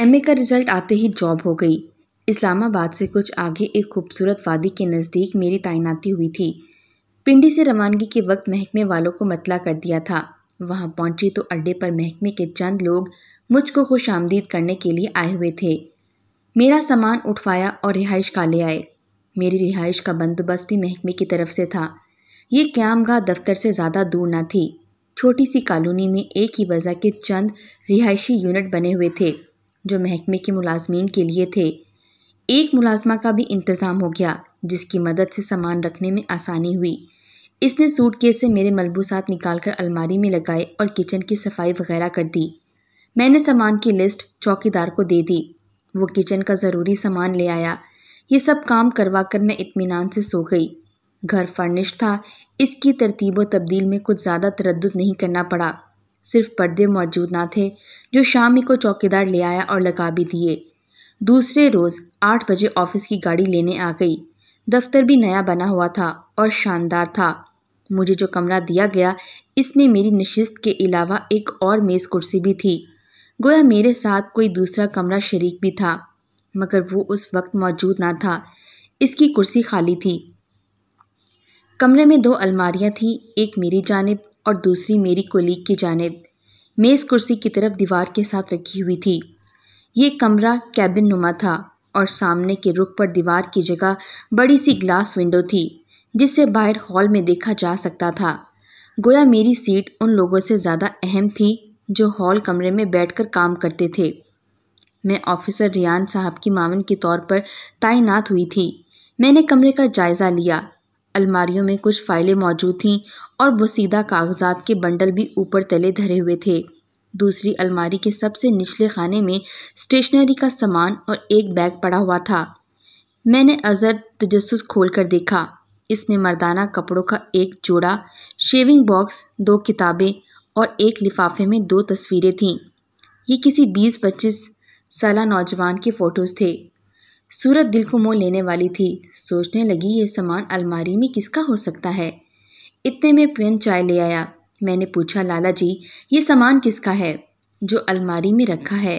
MA का result आते ही job हो गई इस्लामाबाद से कुछ आगे एक खूबसूरत वादी के नज़दीक मेरी तैनाती हुई थी पिंडी से रवानगी के वक्त महकमे वालों को मतला कर दिया था वहाँ पहुँची तो अड्डे पर महकमे के चंद लोग मुझको खुश आमदीद करने के लिए आए हुए थे मेरा सामान उठवाया और रिहाइश का ले आए मेरी रिहाइश का बंदोबस्त भी महकमे की तरफ से था ये क्यामगा दफ्तर से ज़्यादा दूर ना थी छोटी सी कॉलोनी में एक ही वजह के चंद रिहायशी यूनिट बने हुए थे जो महकमे के मुलाजमीन के लिए थे एक मुलाजमा का भी इंतज़ाम हो गया जिसकी मदद से सामान रखने में आसानी हुई इसने सूट केस से मेरे मलबूसात निकाल कर अलमारी में लगाए और किचन की सफाई वगैरह कर दी मैंने सामान की लिस्ट चौकीदार को दे दी वो किचन का ज़रूरी सामान ले आया ये सब काम करवा कर मैं इतमान से सो गई घर फर्निश था इसकी तरतीब तब्दील में कुछ ज़्यादा तरद नहीं करना पड़ा सिर्फ पर्दे मौजूद ना थे जो शामी को चौकीदार ले आया और लगा भी दिए दूसरे रोज़ आठ बजे ऑफिस की गाड़ी लेने आ गई दफ्तर भी नया बना हुआ था और शानदार था मुझे जो कमरा दिया गया इसमें मेरी नशिस्त के अलावा एक और मेज़ कुर्सी भी थी गोया मेरे साथ कोई दूसरा कमरा शरीक भी था मगर वो उस वक्त मौजूद ना था इसकी कुर्सी खाली थी कमरे में दो अलमारियाँ थी एक मेरी जानब और दूसरी मेरी कोलीग की जानब मेज़ कुर्सी की तरफ दीवार के साथ रखी हुई थी ये कमरा कैबिन नुमा था और सामने के रुख पर दीवार की जगह बड़ी सी ग्लास विंडो थी जिससे बाहर हॉल में देखा जा सकता था गोया मेरी सीट उन लोगों से ज़्यादा अहम थी जो हॉल कमरे में बैठकर काम करते थे मैं ऑफिसर रियान साहब की मामन के तौर पर तैनात हुई थी मैंने कमरे का जायज़ा लिया अलमारियों में कुछ फाइलें मौजूद थीं और सीधा कागजात के बंडल भी ऊपर तले धरे हुए थे दूसरी अलमारी के सबसे निचले खाने में स्टेशनरी का सामान और एक बैग पड़ा हुआ था मैंने अज़र तजस्स खोल कर देखा इसमें मर्दाना कपड़ों का एक जोड़ा शेविंग बॉक्स दो किताबें और एक लिफाफे में दो तस्वीरें थीं ये किसी बीस पच्चीस साल नौजवान के फ़ोटोज़ थे सूरत दिल को मोह लेने वाली थी सोचने लगी ये सामान अलमारी में किसका हो सकता है इतने में पियन चाय ले आया मैंने पूछा लाला जी ये सामान किसका है जो अलमारी में रखा है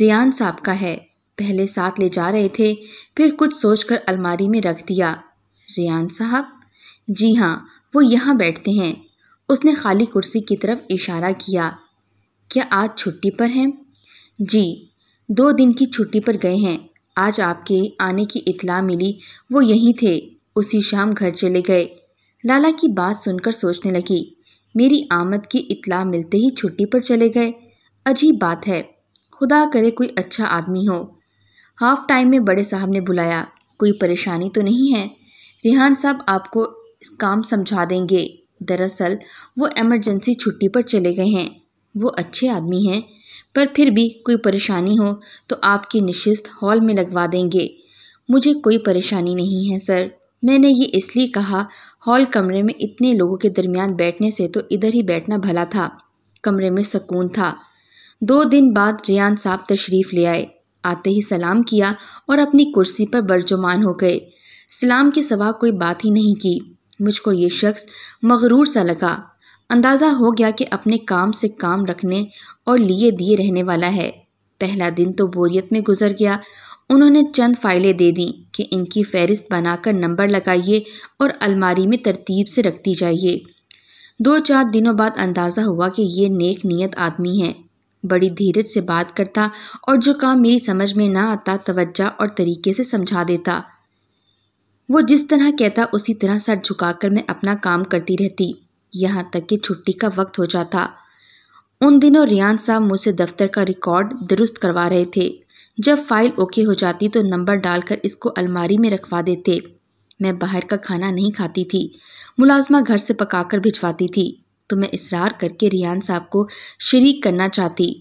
रियान साहब का है पहले साथ ले जा रहे थे फिर कुछ सोचकर अलमारी में रख दिया रियान साहब जी हाँ वो यहाँ बैठते हैं उसने खाली कुर्सी की तरफ इशारा किया क्या आज छुट्टी पर हैं जी दो दिन की छुट्टी पर गए हैं आज आपके आने की इतला मिली वो यहीं थे उसी शाम घर चले गए लाला की बात सुनकर सोचने लगी मेरी आमद की इतला मिलते ही छुट्टी पर चले गए अजीब बात है खुदा करे कोई अच्छा आदमी हो हाफ टाइम में बड़े साहब ने बुलाया कोई परेशानी तो नहीं है रिहान साहब आपको काम समझा देंगे दरअसल वो एमरजेंसी छुट्टी पर चले गए हैं वो अच्छे आदमी हैं पर फिर भी कोई परेशानी हो तो आपकी नशस्त हॉल में लगवा देंगे मुझे कोई परेशानी नहीं है सर मैंने ये इसलिए कहा हॉल कमरे में इतने लोगों के दरमियान बैठने से तो इधर ही बैठना भला था कमरे में सुकून था दो दिन बाद रियान साहब तशरीफ़ ले आए आते ही सलाम किया और अपनी कुर्सी पर बरजुमान हो गए सलाम के सवा कोई बात ही नहीं की मुझको ये शख्स मगरूर सा लगा अंदाज़ा हो गया कि अपने काम से काम रखने और लिए दिए रहने वाला है पहला दिन तो बोरियत में गुजर गया उन्होंने चंद फाइलें दे दी कि इनकी फहरिस्त बनाकर नंबर लगाइए और अलमारी में तरतीब से रखती जाइए दो चार दिनों बाद अंदाज़ा हुआ कि ये नेक नीयत आदमी हैं बड़ी धीरज से बात करता और जो काम मेरी समझ में ना आता तवज्जा और तरीके से समझा देता वो जिस तरह कहता उसी तरह सर झुकाकर मैं अपना काम करती रहती यहाँ तक कि छुट्टी का वक्त हो जाता उन दिनों रियान साहब मुझसे दफ्तर का रिकॉर्ड दुरुस्त करवा रहे थे जब फाइल ओके हो जाती तो नंबर डालकर इसको अलमारी में रखवा देते मैं बाहर का खाना नहीं खाती थी मुलाजमा घर से पकाकर भिजवाती थी तो मैं इसरार करके रियान साहब को शरीक करना चाहती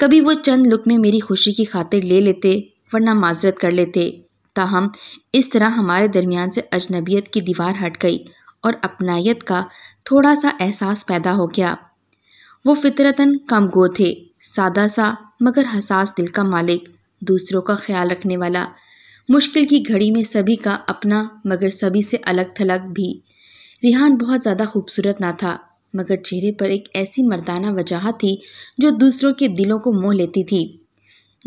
कभी वो चंद लुक में मेरी खुशी की खातिर ले लेते वरना माजरत कर लेते ताहम इस तरह हमारे दरमियान से अजनबियत की दीवार हट गई और अपनायत का थोड़ा सा एहसास पैदा हो गया वो फितरतन गो थे सादा सा मगर हसास दिल का मालिक दूसरों का ख्याल रखने वाला मुश्किल की घड़ी में सभी का अपना मगर सभी से अलग थलग भी रिहान बहुत ज़्यादा खूबसूरत ना था मगर चेहरे पर एक ऐसी मर्दाना वजह थी जो दूसरों के दिलों को मोह लेती थी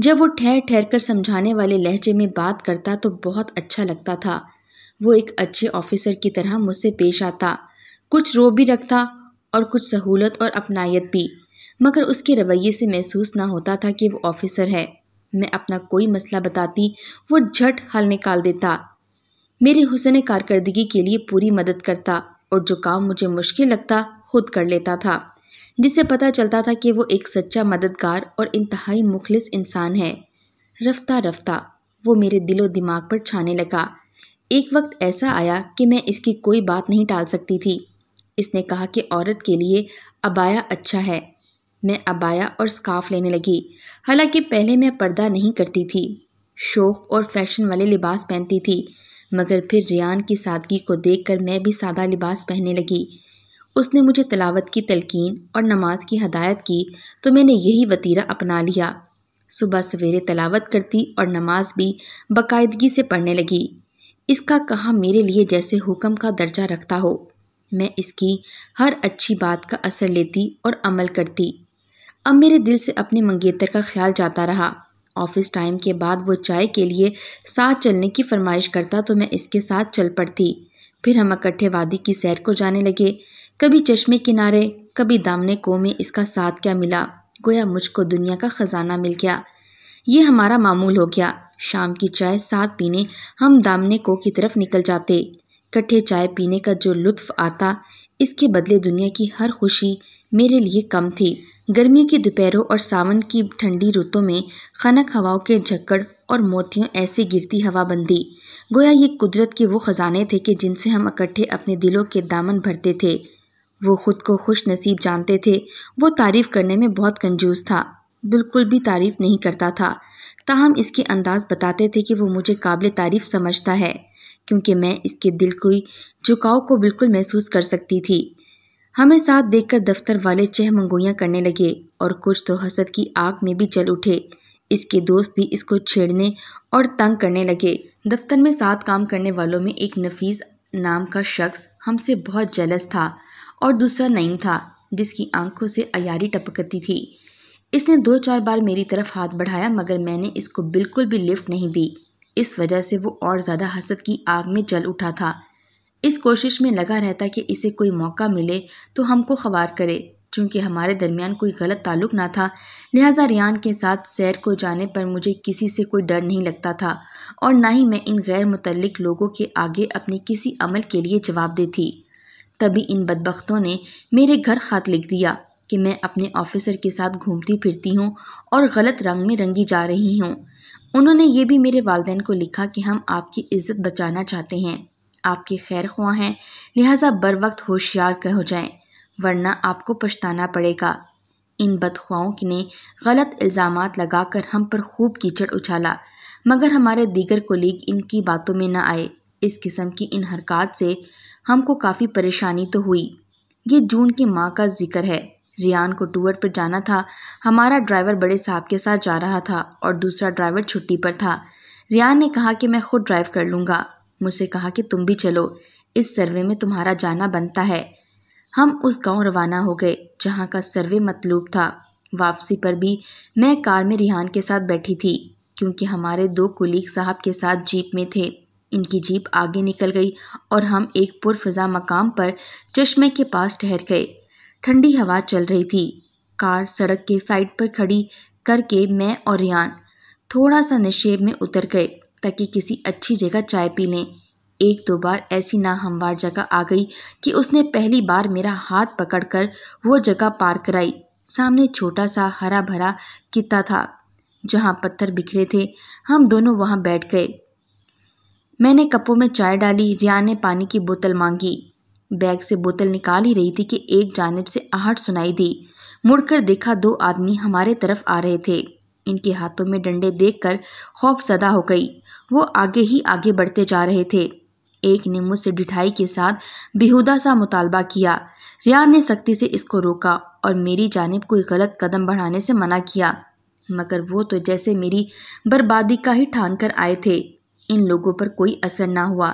जब वो ठहर ठहर कर समझाने वाले लहजे में बात करता तो बहुत अच्छा लगता था वो एक अच्छे ऑफिसर की तरह मुझसे पेश आता कुछ रो भी रखता और कुछ सहूलत और अपनायत भी मगर उसके रवैये से महसूस ना होता था कि वो ऑफिसर है मैं अपना कोई मसला बताती वो झट हल निकाल देता मेरे हुसन कारकर्दगी के लिए पूरी मदद करता और जो काम मुझे मुश्किल लगता खुद कर लेता था जिससे पता चलता था कि वो एक सच्चा मददगार और इंतहाई मुखलिस इंसान है रफ्ता रफ्ता वो मेरे दिलो दिमाग पर छाने लगा एक वक्त ऐसा आया कि मैं इसकी कोई बात नहीं टाल सकती थी इसने कहा कि औरत के लिए अबाया अच्छा है मैं अबाया और स्काफ लेने लगी हालांकि पहले मैं पर्दा नहीं करती थी शौक़ और फैशन वाले लिबास पहनती थी मगर फिर रियान की सादगी को देखकर मैं भी सादा लिबास पहनने लगी उसने मुझे तलावत की तलकिन और नमाज की हदायत की तो मैंने यही वतीरा अपना लिया सुबह सवेरे तलावत करती और नमाज भी बाकायदगी से पढ़ने लगी इसका कहा मेरे लिए जैसे हुक्म का दर्जा रखता हो मैं इसकी हर अच्छी बात का असर लेती और अमल करती अब मेरे दिल से अपने मंगेतर का ख्याल जाता रहा ऑफिस टाइम के बाद वो चाय के लिए साथ चलने की फरमाइश करता तो मैं इसके साथ चल पड़ती फिर हम इकट्ठे वादी की सैर को जाने लगे कभी चश्मे किनारे कभी दामने को में इसका साथ क्या मिला गोया मुझको दुनिया का ख़जाना मिल गया ये हमारा मामूल हो गया शाम की चाय साथ पीने हम दामने को की तरफ निकल जाते इकट्ठे चाय पीने का जो लुत्फ आता इसके बदले दुनिया की हर खुशी मेरे लिए कम थी गर्मी की दोपहरों और सावन की ठंडी रुतों में खनक हवाओं के झक्कड़ और मोतियों ऐसी गिरती हवा बंदी गोया ये कुदरत के वो ख़जाने थे कि जिनसे हम इकट्ठे अपने दिलों के दामन भरते थे वो खुद को खुश नसीब जानते थे वो तारीफ़ करने में बहुत कंजूस था बिल्कुल भी तारीफ़ नहीं करता था ताहम इसके अंदाज़ बताते थे कि वो मुझे काबिल तारीफ़ समझता है क्योंकि मैं इसके दिल की झुकाव को बिल्कुल महसूस कर सकती थी हमें साथ देखकर दफ्तर वाले चह मंगोइयाँ करने लगे और कुछ तो हसद की आग में भी जल उठे इसके दोस्त भी इसको छेड़ने और तंग करने लगे दफ्तर में साथ काम करने वालों में एक नफीस नाम का शख्स हमसे बहुत जलस था और दूसरा नईम था जिसकी आंखों से अयारी टपकती थी इसने दो चार बार मेरी तरफ हाथ बढ़ाया मगर मैंने इसको बिल्कुल भी लिफ्ट नहीं दी इस वजह से वो और ज़्यादा हसद की आग में जल उठा था इस कोशिश में लगा रहता कि इसे कोई मौका मिले तो हमको खबार करे चूँकि हमारे दरमियान कोई गलत ताल्लुक ना था लिहाजा रियान के साथ सैर को जाने पर मुझे किसी से कोई डर नहीं लगता था और ना ही मैं इन गैर मुतलक लोगों के आगे अपने किसी अमल के लिए जवाब देती तभी इन बदबख्तों ने मेरे घर खात लिख दिया कि मैं अपने ऑफिसर के साथ घूमती फिरती हूँ और गलत रंग में रंगी जा रही हूँ उन्होंने ये भी मेरे वालदेन को लिखा कि हम आपकी इज़्ज़त बचाना चाहते हैं आपके खैर ख्वाह हैं लिहाजा बर वक्त होशियार हो जाएं वरना आपको पछताना पड़ेगा इन बदख्वाओं ने गलत इल्ज़ाम लगाकर हम पर खूब कीचड़ उछाला मगर हमारे दीगर कोलीग इनकी बातों में न आए इस किस्म की इन हरकत से हमको काफ़ी परेशानी तो हुई ये जून के माँ का जिक्र है रियान को टूर पर जाना था हमारा ड्राइवर बड़े साहब के साथ जा रहा था और दूसरा ड्राइवर छुट्टी पर था रियान ने कहा कि मैं खुद ड्राइव कर लूँगा मुझसे कहा कि तुम भी चलो इस सर्वे में तुम्हारा जाना बनता है हम उस गांव रवाना हो गए जहां का सर्वे मतलूब था वापसी पर भी मैं कार में रिहान के साथ बैठी थी क्योंकि हमारे दो कुलीग साहब के साथ जीप में थे इनकी जीप आगे निकल गई और हम एक पुरफ़ा मकाम पर चश्मे के पास ठहर गए ठंडी हवा चल रही थी कार सड़क के साइड पर खड़ी करके मैं और रियान थोड़ा सा नशेब में उतर गए ताकि किसी अच्छी जगह चाय पी लें एक दो बार ऐसी नाहमवार जगह आ गई कि उसने पहली बार मेरा हाथ पकड़कर वो जगह पार कराई सामने छोटा सा हरा भरा किता था जहाँ पत्थर बिखरे थे हम दोनों वहाँ बैठ गए मैंने कपों में चाय डाली रियान ने पानी की बोतल मांगी बैग से बोतल निकाल ही रही थी कि एक जानब से आहट सुनाई दी मुड़कर देखा दो आदमी हमारे तरफ आ रहे थे इनके हाथों में डंडे देखकर खौफ सदा हो गई वो आगे ही आगे बढ़ते जा रहे थे एक ने मुझसे डिठाई के साथ बेहुदा सा मुतालबा किया रियान ने सख्ती से इसको रोका और मेरी जानब कोई गलत कदम बढ़ाने से मना किया मगर वो तो जैसे मेरी बर्बादी का ही ठान कर आए थे इन लोगों पर कोई असर ना हुआ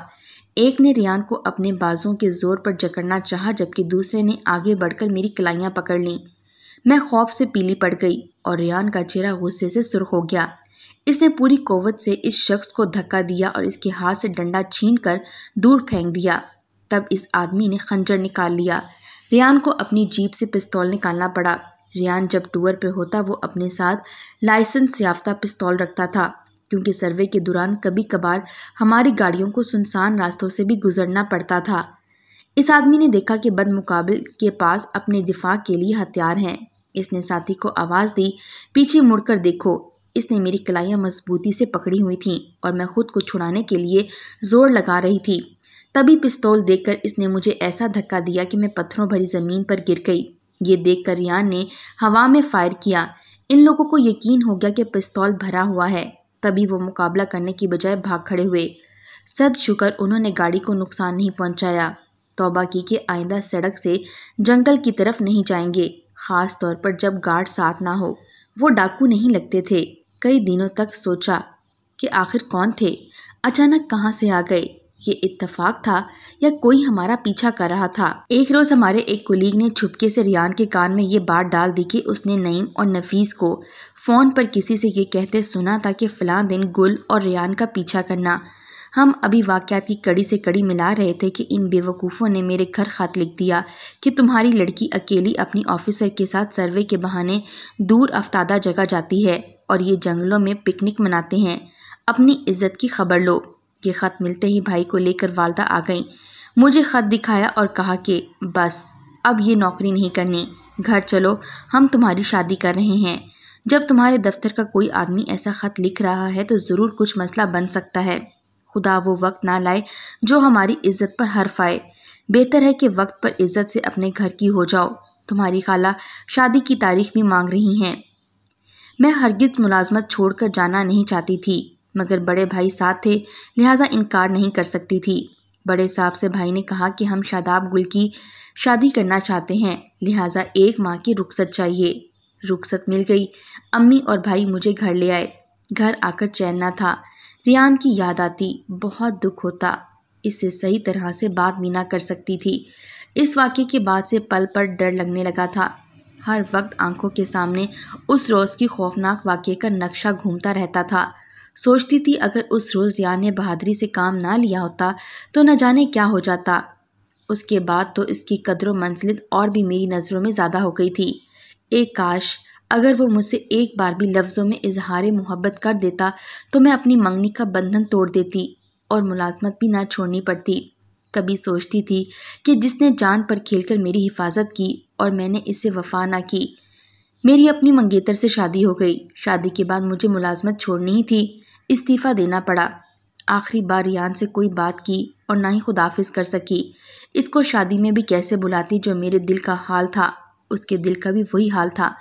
एक ने रियान को अपने बाजुओं के ज़ोर पर जकड़ना चाहा जबकि दूसरे ने आगे बढ़कर मेरी कलाइयाँ पकड़ लीं मैं खौफ से पीली पड़ गई और रियान का चेहरा गुस्से से सुर्ख हो गया इसने पूरी कोवत से इस शख्स को धक्का दिया और इसके हाथ से डंडा छीन कर दूर फेंक दिया तब इस आदमी ने खंजर निकाल लिया रियान को अपनी जीप से पिस्तौल निकालना पड़ा रियान जब टूर पर होता वो अपने साथ लाइसेंस याफ्ता पिस्तौल रखता था क्योंकि सर्वे के दौरान कभी कभार हमारी गाड़ियों को सुनसान रास्तों से भी गुजरना पड़ता था इस आदमी ने देखा कि बदमुकाबिल के पास अपने दिफा के लिए हथियार हैं इसने साथी को आवाज़ दी पीछे मुड़कर देखो इसने मेरी कलाइयाँ मजबूती से पकड़ी हुई थीं और मैं खुद को छुड़ाने के लिए जोर लगा रही थी तभी पिस्तौल देखकर इसने मुझे ऐसा धक्का दिया कि मैं पत्थरों भरी ज़मीन पर गिर गई ये देख रियान ने हवा में फायर किया इन लोगों को यकीन हो गया कि पिस्तौल भरा हुआ है तभी वो मुकाबला करने की बजाय भाग खड़े हुए सद शुक्र उन्होंने गाड़ी को नुकसान नहीं पहुंचाया तौबा की कि आइंदा सड़क से जंगल की तरफ नहीं जाएंगे ख़ास तौर पर जब गार्ड साथ ना हो वो डाकू नहीं लगते थे कई दिनों तक सोचा कि आखिर कौन थे अचानक कहाँ से आ गए ये इत्तफाक था या कोई हमारा पीछा कर रहा था एक रोज हमारे एक कुलीग ने छुपके से रियान के कान में ये बात डाल दी कि उसने नईम और नफीस को फ़ोन पर किसी से ये कहते सुना था कि फ़लाँ दिन गुल और रियान का पीछा करना हम अभी वाक़ात की कड़ी से कड़ी मिला रहे थे कि इन बेवकूफ़ों ने मेरे घर ख़त लिख दिया कि तुम्हारी लड़की अकेली अपनी ऑफिसर के साथ सर्वे के बहाने दूर अफ्तादा जगह जाती है और ये जंगलों में पिकनिक मनाते हैं अपनी इज्जत की खबर लो ये ख़त मिलते ही भाई को लेकर वालदा आ गई मुझे ख़त दिखाया और कहा कि बस अब ये नौकरी नहीं करनी घर चलो हम तुम्हारी शादी कर रहे हैं जब तुम्हारे दफ्तर का कोई आदमी ऐसा खत लिख रहा है तो ज़रूर कुछ मसला बन सकता है खुदा वो वक्त ना लाए जो हमारी इज्जत पर हर्फ आए बेहतर है कि वक्त पर इज्जत से अपने घर की हो जाओ तुम्हारी खाला शादी की तारीख भी मांग रही हैं मैं हरगिज़ मुलाजमत छोड़कर जाना नहीं चाहती थी मगर बड़े भाई साथ थे लिहाजा इनकार नहीं कर सकती थी बड़े साहब से भाई ने कहा कि हम शादाब गुल की शादी करना चाहते हैं लिहाजा एक माह की रुख्सत चाहिए रुखसत मिल गई अम्मी और भाई मुझे घर ले आए घर आकर चैन ना था रियान की याद आती बहुत दुख होता इससे सही तरह से बात भी ना कर सकती थी इस वाक्य के बाद से पल पर डर लगने लगा था हर वक्त आंखों के सामने उस रोज़ की खौफनाक वाक्य का नक्शा घूमता रहता था सोचती थी अगर उस रोज़ रियान ने बहादरी से काम ना लिया होता तो न जाने क्या हो जाता उसके बाद तो इसकी कदर मंजिलत और भी मेरी नज़रों में ज़्यादा हो गई थी ए काश अगर वो मुझसे एक बार भी लफ्ज़ों में इजहार मोहब्बत कर देता तो मैं अपनी मंगनी का बंधन तोड़ देती और मुलाजमत भी ना छोड़नी पड़ती कभी सोचती थी कि जिसने जान पर खेलकर मेरी हिफाजत की और मैंने इससे वफा ना की मेरी अपनी मंगेतर से शादी हो गई शादी के बाद मुझे मुलाजमत छोड़नी ही थी इस्तीफ़ा देना पड़ा आखिरी बार रियान से कोई बात की और ना ही खुदाफिज कर सकी इसको शादी में भी कैसे बुलाती जो मेरे दिल का हाल था उसके दिल का भी वही हाल था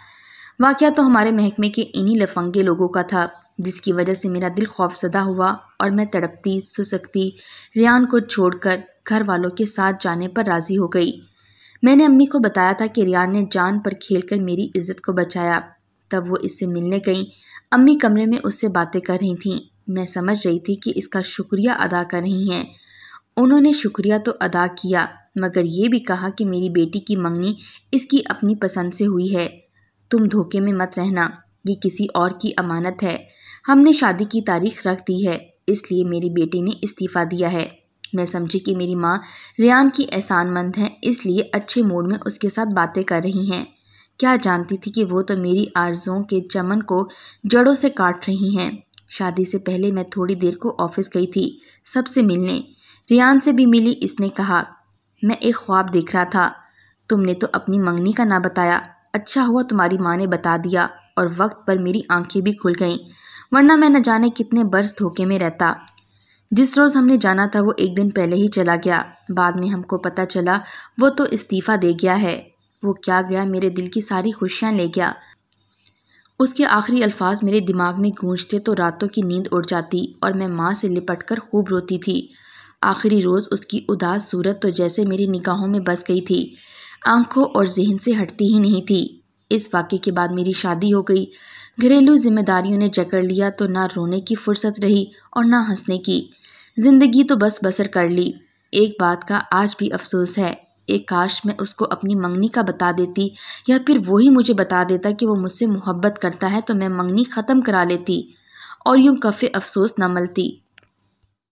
वाक़ तो हमारे महकमे के इन्हीं लफंगे लोगों का था जिसकी वजह से मेरा दिल खौफसदा हुआ और मैं तड़पती सुसकती रियान को छोड़कर घर वालों के साथ जाने पर राज़ी हो गई मैंने अम्मी को बताया था कि रियान ने जान पर खेलकर मेरी इज्जत को बचाया तब वो इससे मिलने गई अम्मी कमरे में उससे बातें कर रही थीं मैं समझ रही थी कि इसका शुक्रिया अदा कर रही हैं उन्होंने शुक्रिया तो अदा किया मगर ये भी कहा कि मेरी बेटी की मंगनी इसकी अपनी पसंद से हुई है तुम धोखे में मत रहना ये किसी और की अमानत है हमने शादी की तारीख रख दी है इसलिए मेरी बेटी ने इस्तीफ़ा दिया है मैं समझी कि मेरी माँ रियान की एहसानमंद है इसलिए अच्छे मूड में उसके साथ बातें कर रही हैं क्या जानती थी कि वो तो मेरी आरजों के चमन को जड़ों से काट रही हैं शादी से पहले मैं थोड़ी देर को ऑफिस गई थी सबसे मिलने रियान से भी मिली इसने कहा मैं एक ख्वाब देख रहा था तुमने तो अपनी मंगनी का ना बताया अच्छा हुआ तुम्हारी माँ ने बता दिया और वक्त पर मेरी आंखें भी खुल गईं वरना मैं न जाने कितने बरस धोखे में रहता जिस रोज़ हमने जाना था वो एक दिन पहले ही चला गया बाद में हमको पता चला वो तो इस्तीफ़ा दे गया है वो क्या गया मेरे दिल की सारी खुशियाँ ले गया उसके आखिरी अल्फाज मेरे दिमाग में गूंजते तो रातों की नींद उड़ जाती और मैं माँ से लिपट कर खूब रोती थी आखिरी रोज़ उसकी उदास सूरत तो जैसे मेरी निगाहों में बस गई थी आंखों और जहन से हटती ही नहीं थी इस वाक़े के बाद मेरी शादी हो गई घरेलू जिम्मेदारियों ने जकड़ लिया तो ना रोने की फुर्सत रही और ना हंसने की ज़िंदगी तो बस बसर कर ली एक बात का आज भी अफसोस है एक काश मैं उसको अपनी मंगनी का बता देती या फिर वो ही मुझे बता देता कि वो मुझसे मोहब्बत करता है तो मैं मंगनी ख़त्म करा लेती और यूँ कफ़े अफसोस न मलती